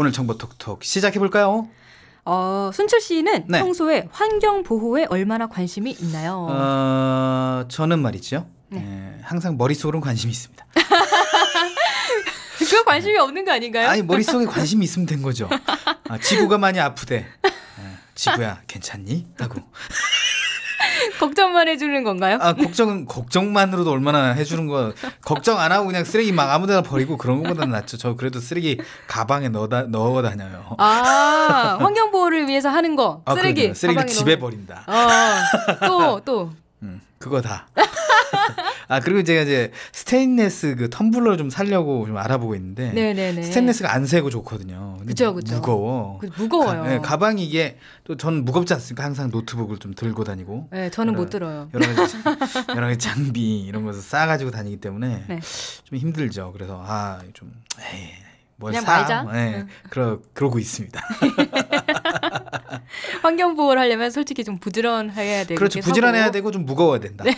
오늘 정보 톡톡 시작해볼까요? 어, 순철 씨는 네. 평소에 환경 보호에 얼마나 관심이 있나요? 어, 저는 말이죠. 네. 네, 항상 머릿속으로는 관심이 있습니다. 그 관심이 없는 거 아닌가요? 아니, 머릿속에 관심이 있으면 된 거죠. 아, 지구가 많이 아프대. 아, 지구야, 괜찮니? 하고. 걱정만 해주는 건가요? 아 걱정은 걱정만으로도 얼마나 해주는 거 걱정 안 하고 그냥 쓰레기 막 아무데나 버리고 그런 것보다 낫죠. 저 그래도 쓰레기 가방에 넣어다 넣어 다녀요. 아 환경 보호를 위해서 하는 거 쓰레기 아, 쓰레기 집에 넣는... 버린다. 또또 어, 또. 음, 그거 다. 아 그리고 제가 이제 스테인레스 그 텀블러 좀 살려고 좀 알아보고 있는데 네네네. 스테인레스가 안 세고 좋거든요. 그죠 그죠. 무거워. 그, 무거워요. 가, 네, 가방이 게또 전 무겁지 않습니까? 항상 노트북을 좀 들고 다니고. 네, 저는 여러, 못 들어요. 여러 가지 여러 가지 장비 이런 것을 싸 가지고 다니기 때문에 네. 좀 힘들죠. 그래서 아좀 에이 뭘 그냥 사? 말자. 뭐, 네, 응. 그러 그러고 있습니다. 환경 보호를 하려면 솔직히 좀 부지런해야 되고 그렇죠. 부지런해야 되고 좀 무거워야 된다. 네.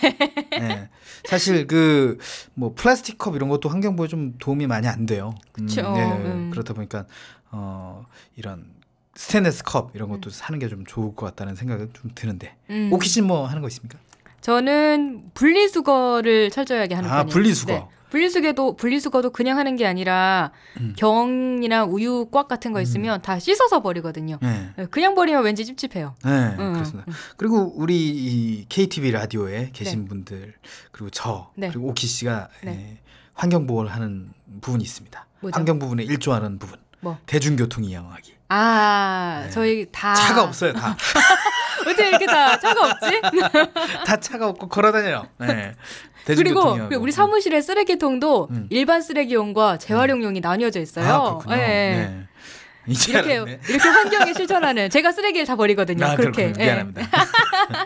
네. 사실 그 뭐 플라스틱 컵 이런 것도 환경 보호에 좀 도움이 많이 안 돼요. 그렇죠. 네. 음. 그렇다 보니까 어 이런 스테인레스 컵 이런 것도 음. 사는 게 좀 좋을 것 같다는 생각은 좀 드는데. 오키신 음. 뭐 하는 거 있습니까? 저는 분리수거를 철저하게 하는 아, 편이에요. 분리수거. 네. 분리수거도 분리수거도 그냥 하는 게 아니라 음. 경이나 우유 꽉 같은 거 음. 있으면 음. 다 씻어서 버리거든요. 네. 네. 그냥 버리면 왠지 찝찝해요. 네, 음. 음. 그렇습니다. 그리고 우리 이 KTV 라디오에 계신 네. 분들 그리고 저 네. 그리고 오키 씨가 네. 예, 환경 보호를 하는 부분이 있습니다. 뭐죠? 환경 부분에 일조하는 부분. 뭐? 대중교통 이용하기. 아, 네. 저희 다 차가 없어요, 다. 어떻게 이렇게 다 차가 없지? 다 차가 없고 걸어다녀요. 네. 그리고 그 우리 사무실의 쓰레기통도 음. 일반 쓰레기용과 재활용용이 음. 나뉘어져 아, 있어요. 아, 네. 네. 이렇게 알았네. 이렇게 환경에 실천하는 제가 쓰레기를 다 버리거든요. 아, 그렇게. 네. 미안합니다.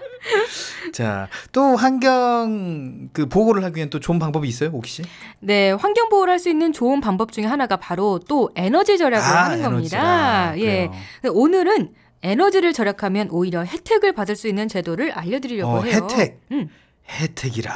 자, 또 환경 그 보호를 하기 위한 또 좋은 방법이 있어요, 혹시? 네, 환경 보호를 할 수 있는 좋은 방법 중에 하나가 바로 또 에너지 절약을 아, 하는 에너지라. 겁니다. 예. 오늘은 에너지를 절약하면 오히려 혜택을 받을 수 있는 제도를 알려드리려고 어, 해요. 혜택. 음. 혜택이라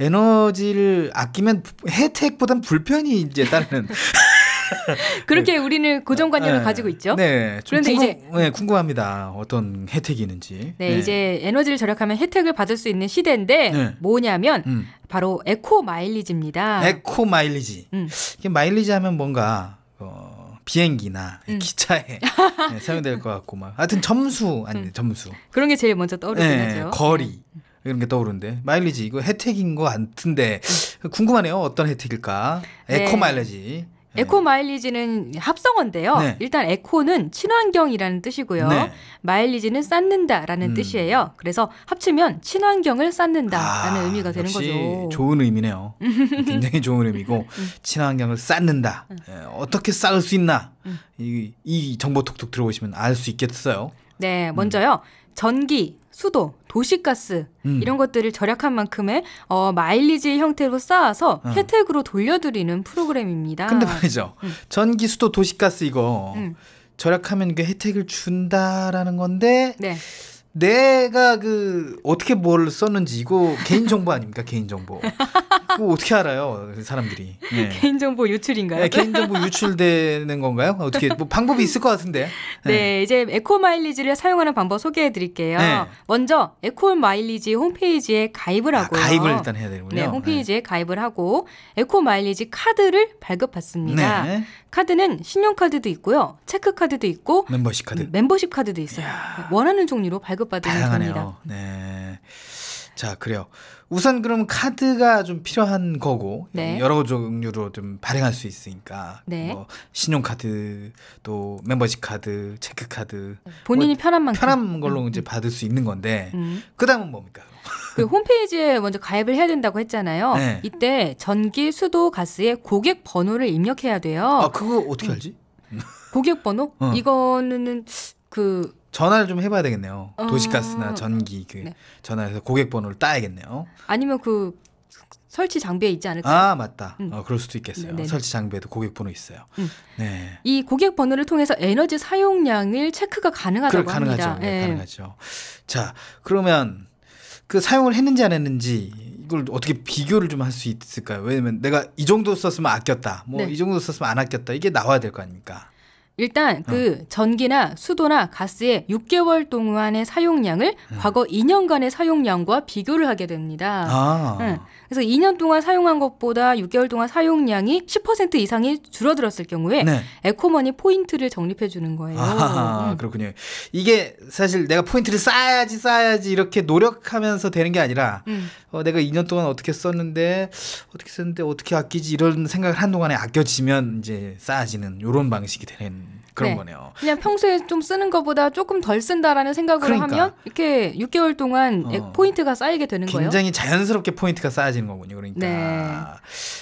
에너지를 아끼면 혜택보단 불편이 이제 따르는 그렇게 네. 우리는 고정관념을 네. 가지고 있죠. 네. 그런데 궁금, 이제 네, 궁금합니다. 어떤 혜택이 있는지. 네, 네, 이제 에너지를 절약하면 혜택을 받을 수 있는 시대인데 네. 뭐냐면 음. 바로 에코 마일리지입니다. 에코 마일리지. 음. 이게 마일리지 하면 뭔가 어, 비행기나 음. 기차에 네, 사용될 것 같고 막 하여튼 점수 아니 음. 점수. 그런 게 제일 먼저 떠오르긴 하죠. 거리. 음. 이런 게 떠오르는데 마일리지 이거 혜택인 것 같은데 음. 궁금하네요. 어떤 혜택일까? 네. 에코 네. 마일리지. 에코 마일리지는 합성어인데요. 네. 일단 에코는 친환경이라는 뜻이고요. 네. 마일리지는 쌓는다라는 음. 뜻이에요. 그래서 합치면 친환경을 쌓는다라는 아, 의미가 되는 거죠. 좋은 의미네요. 굉장히 좋은 의미고 음. 친환경을 쌓는다. 음. 예, 어떻게 쌓을 수 있나? 이, 이 정보 톡톡 들어보시면 알 수 있겠어요. 네, 먼저요. 음. 전기, 수도, 도시가스 음. 이런 것들을 절약한 만큼의 어, 마일리지 형태로 쌓아서 음. 혜택으로 돌려드리는 프로그램입니다. 근데 말이죠. 음. 전기, 수도, 도시가스 이거 음. 절약하면 그 혜택을 준다라는 건데 네. 내가 그 어떻게 뭘 썼는지 이거 개인정보 아닙니까? 개인정보. 그거 뭐 어떻게 알아요, 그 사람들이? 네. 개인정보 유출인가요? 네, 개인정보 유출되는 건가요? 어떻게 뭐 방법이 있을 것 같은데? 네, 네 이제 에코 마일리지를 사용하는 방법 소개해드릴게요. 네. 먼저 에코 마일리지 홈페이지에 가입을 아, 하고요. 아, 가입을 일단 해야 되는군요. 네, 홈페이지에 네. 가입을 하고 에코 마일리지 카드를 발급받습니다. 네. 카드는 신용카드도 있고요, 체크카드도 있고 멤버십 카드, 멤버십 카드도 있어요. 원하는 종류로 발급받으면 다요 됩니다. 네. 자, 그래요. 우선 그럼 카드가 좀 필요한 거고 네. 여러 종류로 좀 발행할 수 있으니까 네. 뭐 신용카드 또 멤버십 카드, 체크 카드 본인이 뭐 편한 만큼 편한 걸로 음. 이제 음. 받을 수 있는 건데 음. 그다음은 뭡니까? 그 홈페이지에 먼저 가입을 해야 된다고 했잖아요. 네. 이때 전기, 수도, 가스의 고객 번호를 입력해야 돼요. 아, 그거 어떻게 음. 알지? 고객 번호? 어. 이거는 그 전화를 좀 해봐야 되겠네요. 어... 도시가스나 전기 그 네. 전화해서 고객 번호를 따야겠네요. 아니면 그 설치 장비에 있지 않을까요? 아 맞다. 음. 어, 그럴 수도 있겠어요. 네네. 네, 네. 설치 장비에도 고객 번호 있어요. 음. 네. 이 고객 번호를 통해서 에너지 사용량을 체크가 가능하다고 그래, 가능하죠. 합니다. 네, 네. 가능하죠. 자 그러면 그 사용을 했는지 안 했는지 이걸 어떻게 비교를 좀 할 수 있을까요? 왜냐면 내가 이 정도 썼으면 아꼈다, 뭐이 네. 정도 썼으면 안 아꼈다 이게 나와야 될 거 아닙니까? 일단 어. 그 어. 전기나 수도나 가스의 6개월 동안의 사용량을 음. 과거 2년간의 사용량과 비교를 하게 됩니다. 아. 음. 그래서 2년 동안 사용한 것보다 6개월 동안 사용량이 10% 이상이 줄어들었을 경우에 네. 에코머니 포인트를 적립해 주는 거예요. 아, 음. 그렇군요. 이게 사실 내가 포인트를 쌓아야지 쌓아야지 이렇게 노력하면서 되는 게 아니라 음. 어, 내가 2년 동안 어떻게 썼는데 어떻게 썼는데 어떻게 아끼지 이런 생각을 한동안에 아껴지면 이제 쌓아지는 이런 방식이 되는 그런 네. 거네요. 그냥 평소에 좀 쓰는 것보다 조금 덜 쓴다라는 생각으로 그러니까. 하면 이렇게 6개월 동안 어. 예, 포인트가 쌓이게 되는 굉장히 거예요. 굉장히 자연스럽게 포인트가 쌓여지는 거군요. 그러니까 네.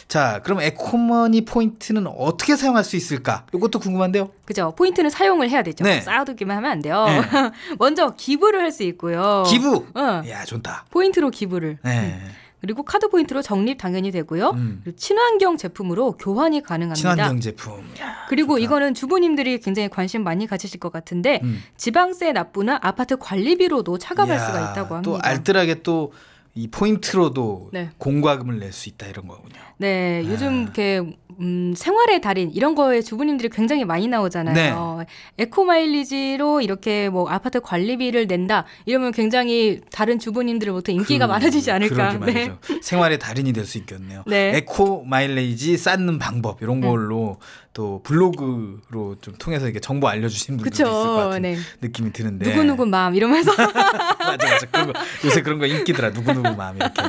자 그럼 에코머니 포인트는 어떻게 사용할 수 있을까? 이것도 궁금한데요. 그죠. 포인트는 사용을 해야 되죠. 네. 쌓아두기만 하면 안 돼요. 네. 먼저 기부를 할 수 있고요. 기부. 어. 야 좋다. 포인트로 기부를. 네. 음. 그리고 카드 포인트로 적립 당연히 되고요. 음. 그리고 친환경 제품으로 교환이 가능합니다. 친환경 제품. 그리고 좋다. 이거는 주부님들이 굉장히 관심 많이 가지실 것 같은데 음. 지방세 납부나 아파트 관리비로도 차감할 이야, 수가 있다고 합니다. 또 알뜰하게 또 이 포인트로도 네. 공과금을 낼 수 있다 이런 거군요. 네, 요즘 이렇게 음, 생활의 달인 이런 거에 주부님들이 굉장히 많이 나오잖아요. 네. 에코 마일리지로 이렇게 뭐 아파트 관리비를 낸다 이러면 굉장히 다른 주부님들로부터 인기가 그, 많아지지 않을까. 네. 생활의 달인이 될 수 있겠네요. 네. 에코 마일리지 쌓는 방법 이런 네. 걸로 음. 또 블로그로 좀 통해서 이렇게 정보 알려주신 분들도 그쵸, 있을 것 같은 네. 느낌이 드는데 누구 누구 마음 이러면서 맞아 맞아 그런 거, 요새 그런 거 인기더라 누구 누구 마음 이렇게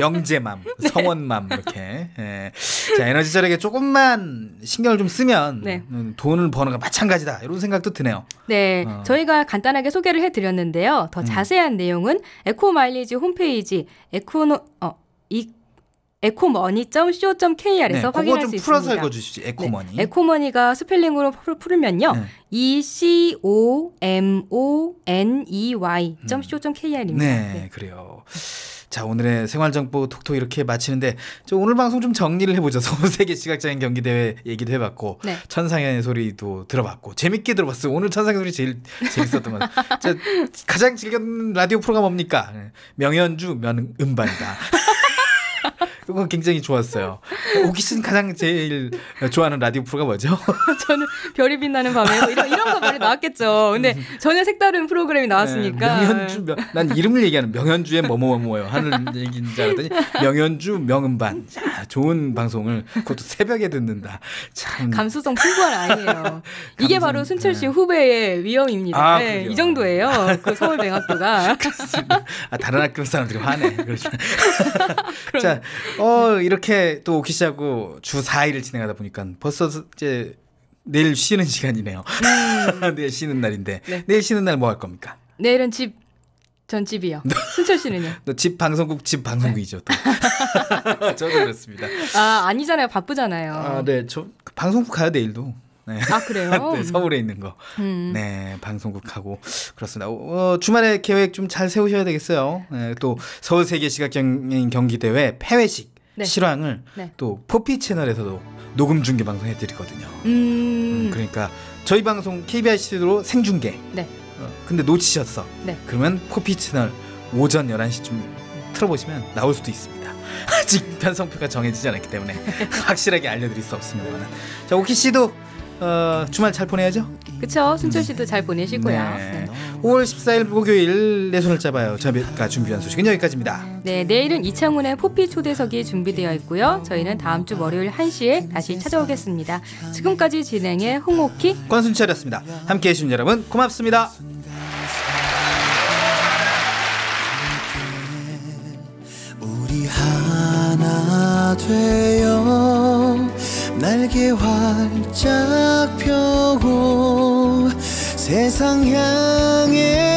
영재 맘 성원 맘 이렇게 예. 자 에너지 절약에 좀 조금만 신경을 좀 쓰면 네. 음, 돈을 버는 건 마찬가지다 이런 생각도 드네요. 네, 어. 저희가 간단하게 소개를 해드렸는데요. 더 음. 자세한 내용은 에코마일리지 홈페이지 에코노 어, 이 에코머니.co.kr에서 네, 확인할 수 있습니다. 그거 좀 풀어서 읽어주시죠 네. 에코머니. 네, 에코머니가 스펠링으로 풀으면요. 네. E C O M O N E Y.co.kr입니다. 네, 네, 그래요. 자 오늘의 생활정보 톡톡 이렇게 마치는데 저 오늘 방송 좀 정리를 해보죠. 서울 세계 시각장애인 경기대회 얘기도 해봤고 네. 천상현 소리도 들어봤고 재밌게 들어봤어요. 오늘 천상현 소리 제일 재밌었던 것 같아요. 가장 즐겼는 라디오 프로가 뭡니까? 명현주 면 음반이다. 그거 굉장히 좋았어요. 오기 씨 가장 제일 좋아하는 라디오 프로가 뭐죠? 저는 별이 빛나는 밤에 뭐 이런, 이런 거 많이 나왔겠죠. 근데 음. 전혀 색다른 프로그램이 나왔으니까. 네, 명현주, 명, 난 이름을 얘기하는 명현주의 뭐뭐뭐뭐요 하는 얘기인 줄 알았더니 명현주 명음반. 야, 좋은 방송을 그것도 새벽에 듣는다. 참. 감수성 풍부한 아이예요. 이게 바로 순철 씨 네. 후배의 위험입니다. 아, 네, 이 정도예요. 그 서울대학교가. 아, 다른 학교 사람들이 화내. 그렇죠. 자, 어 이렇게 또 오키 씨하고 주 4일을 진행하다 보니까 벌써 이제 내일 쉬는 시간이네요. 네. 내일 쉬는 날인데 네. 내일 쉬는 날 뭐 할 겁니까? 내일은 집 전집이요. 순철 씨는요? 집 방송국 집 방송국이죠. 네. 저도 그렇습니다. 아 아니잖아요. 바쁘잖아요. 아 네, 저 그 방송국 가요 내일도. 네. 아 그래요? 네, 서울에 있는 거. 음. 네 방송국하고 그렇습니다. 어, 어 주말에 계획 좀 잘 세우셔야 되겠어요. 네, 또 서울 세계 시각장애인 경기 대회 폐회식 네. 실황을 네. 또 포피 채널에서도 녹음 중계 방송해 드리거든요. 음. 음, 그러니까 저희 방송 KBIC로 생중계. 네. 어, 근데 놓치셨어. 네. 그러면 포피 채널 오전 11시쯤 틀어보시면 나올 수도 있습니다. 아직 편성표가 정해지지 않았기 때문에 확실하게 알려드릴 수 없습니다만. 자, 오키 씨도 어, 주말 잘 보내야죠. 그쵸 승철 씨도 잘 보내시고요. 네. 5월 14일 목요일 내 손을 잡아요. 저희가 준비한 소식은 여기까지입니다. 네, 내일은 이창훈의 포피 초대석이 준비되어 있고요. 저희는 다음 주 월요일 1시에 다시 찾아오겠습니다. 지금까지 진행의 홍옥희 권순철이었습니다. 함께해 주신 여러분 고맙습니다. 우리 하나 되어 날개 활짝 펴고 세상 향해